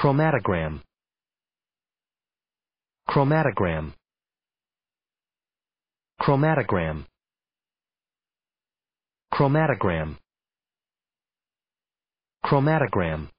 Chromatogram. Chromatogram. Chromatogram. Chromatogram. Chromatogram.